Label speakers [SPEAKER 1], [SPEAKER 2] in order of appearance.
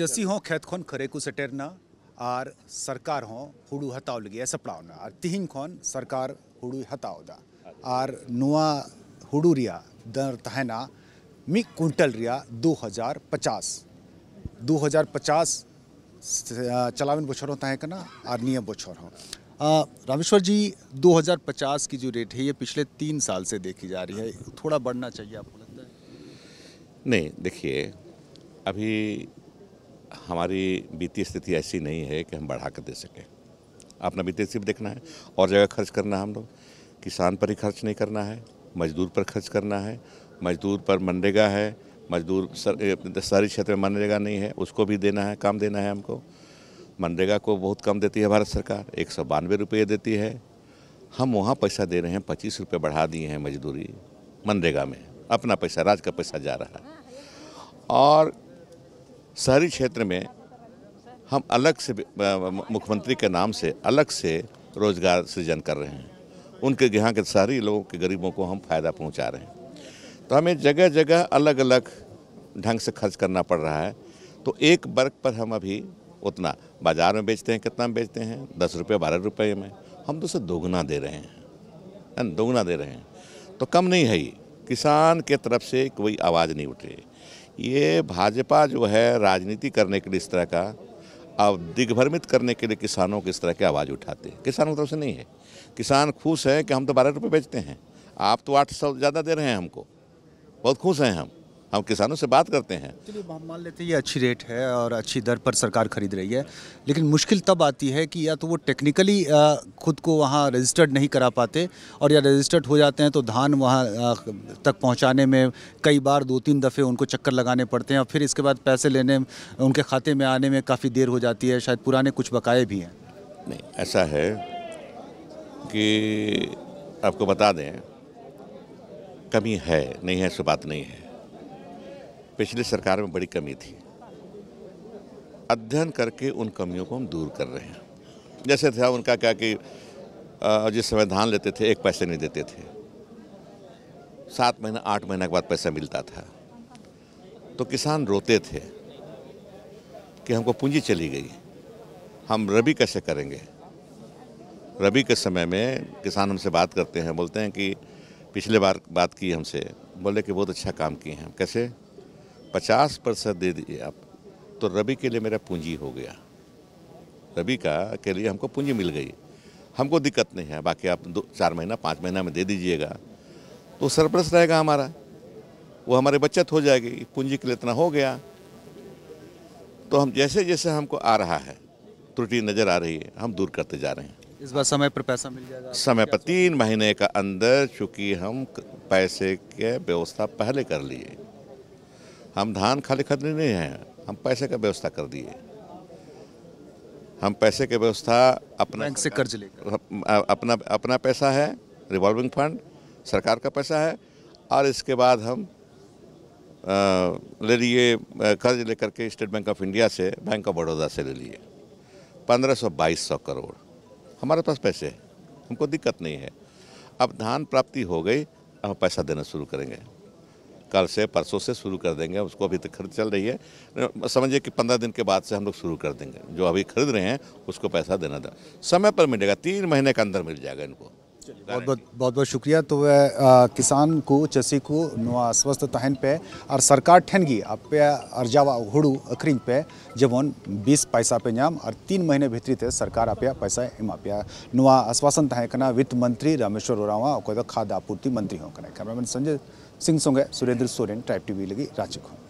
[SPEAKER 1] चसी हो खेत खन खरेकु सेटेरना आर सरकार हो हुडु हताव लगे सपड़ावना आर तिहिन खन सरकार हुडु हताव दा अच्छा। आर नुआ हुडु रिया दर तहना मी कुंटल रिया 2050 2050 चलावन बछरो तहे कना आर नियम बछर हो रामेश्वर जी 2050 की जो रेट है ये पिछले तीन साल से देखी जा रही है थोड़ा बढ़ना चाहिए आपको लगता है
[SPEAKER 2] नहीं देखिए अभी हमारी वित्तीय स्थिति ऐसी नहीं है कि हम बढ़ा कर दे सकें अपना वित्तीय स्थिति देखना है और जगह खर्च करना है हम लोग किसान पर ही खर्च नहीं करना है मजदूर पर खर्च करना है मजदूर पर मनरेगा है मजदूर शहरी क्षेत्र में मनरेगा नहीं है उसको भी देना है काम देना है हमको मनरेगा को बहुत कम देती है भारत सरकार एक सौ बानवे रुपये देती है हम वहाँ पैसा दे रहे हैं पच्चीस रुपये बढ़ा दिए हैं मजदूरी मनरेगा में अपना पैसा राज्य का पैसा जा रहा है और शहरी क्षेत्र में हम अलग से मुख्यमंत्री के नाम से अलग से रोजगार सृजन कर रहे हैं उनके यहाँ के शहरी लोगों के गरीबों को हम फायदा पहुँचा रहे हैं तो हमें जगह जगह अलग अलग ढंग से खर्च करना पड़ रहा है तो एक वर्ग पर हम अभी उतना बाज़ार में बेचते हैं कितना में बेचते हैं दस रुपये बारह रुपये में हम तो उसे दोगुना दे रहे हैं दोगुना दे रहे हैं तो कम नहीं है ये किसान के तरफ से कोई आवाज़ नहीं उठ रही ये भाजपा जो है राजनीति करने के लिए इस तरह का अब दिग्भ्रमित करने के लिए किसानों की इस तरह की आवाज़ उठाते हैं किसानों की तरफ से नहीं है किसान खुश हैं कि हम तो बारह रुपये बेचते हैं आप तो आठ सौ ज़्यादा दे रहे हैं हमको बहुत खुश हैं हम हम किसानों से बात करते हैं
[SPEAKER 1] चलिए हम मान लेते हैं ये अच्छी रेट है और अच्छी दर पर सरकार खरीद रही है लेकिन मुश्किल तब आती है कि या तो वो टेक्निकली खुद को वहाँ रजिस्टर्ड नहीं करा पाते और या रजिस्टर्ड हो जाते हैं तो धान वहाँ तक पहुँचाने में कई बार दो तीन दफ़े उनको चक्कर लगाने पड़ते हैं और फिर इसके बाद पैसे लेने उनके खाते में आने में काफ़ी देर हो जाती है शायद पुराने कुछ बकाए भी हैं
[SPEAKER 2] नहीं ऐसा है कि आपको बता दें कमी है नहीं है ऐसी बात नहीं है पिछली सरकार में बड़ी कमी थी अध्ययन करके उन कमियों को हम दूर कर रहे हैं जैसे था उनका क्या कि जिस समय धान लेते थे एक पैसे नहीं देते थे सात महीना आठ महीना के बाद पैसा मिलता था तो किसान रोते थे कि हमको पूंजी चली गई हम रबी कैसे करेंगे रबी के समय में किसान हमसे बात करते हैं बोलते हैं कि पिछले बार बात की हमसे बोले कि बहुत अच्छा काम किए हैं कैसे पचास परसेंट दे दिए आप तो रबी के लिए मेरा पूंजी हो गया रबी का के लिए हमको पूंजी मिल गई हमको दिक्कत नहीं है बाकी आप दो चार महीना पाँच महीना में दे दीजिएगा तो सरप्रस रहेगा हमारा वो हमारी बचत हो जाएगी पूंजी के लिए इतना हो गया तो हम जैसे जैसे हमको आ रहा है त्रुटि नज़र आ रही है हम दूर करते जा रहे हैं
[SPEAKER 1] इस बार समय पर पैसा मिल जाएगा
[SPEAKER 2] समय पर तीन महीने का अंदर चूँकि हम पैसे के व्यवस्था पहले कर लिए हम धान खाली खरीदने नहीं हैं हम पैसे का व्यवस्था कर दिए हम पैसे की व्यवस्था अपना बैंक से कर्ज लेकर अपना अपना पैसा है रिवॉल्विंग फंड सरकार का पैसा है और इसके बाद हम आ, ले लिए कर्ज लेकर के स्टेट बैंक ऑफ इंडिया से बैंक ऑफ बड़ौदा से ले लिए पंद्रह सौ बाईस सौ करोड़ हमारे पास पैसे हैं हमको दिक्कत नहीं है अब धान प्राप्ति हो गई हम पैसा देना शुरू करेंगे कल से परसों से शुरू कर देंगे उसको अभी तक खरीद चल रही है समझिए कि पंद्रह दिन के बाद से हम लोग शुरू कर देंगे जो अभी खरीद रहे हैं उसको पैसा देना था समय पर मिलेगा तीन महीने के अंदर मिल जाएगा इनको
[SPEAKER 1] बहुत बहुत बहुत बहुत शुक्रिया तो वह किसान को चसी को नुआ स्वस्थ तहन पे और सरकार ठेन गी आप पे अर्जावा हुड़ू अखरिंग पे जेबन 20 पैसा पे नाम और तीन महीने भीतरी ते सरकार आप पैसा एमा पे नुआ आश्वासन तहे वित्त मंत्री रामेश्वर उरावा और तो खाद्य आपूर्ति मंत्री हो कैमरामैन संजय सिंह संगे सुरेंद्र सोरेन ट्राइब टीवी लगी रांची को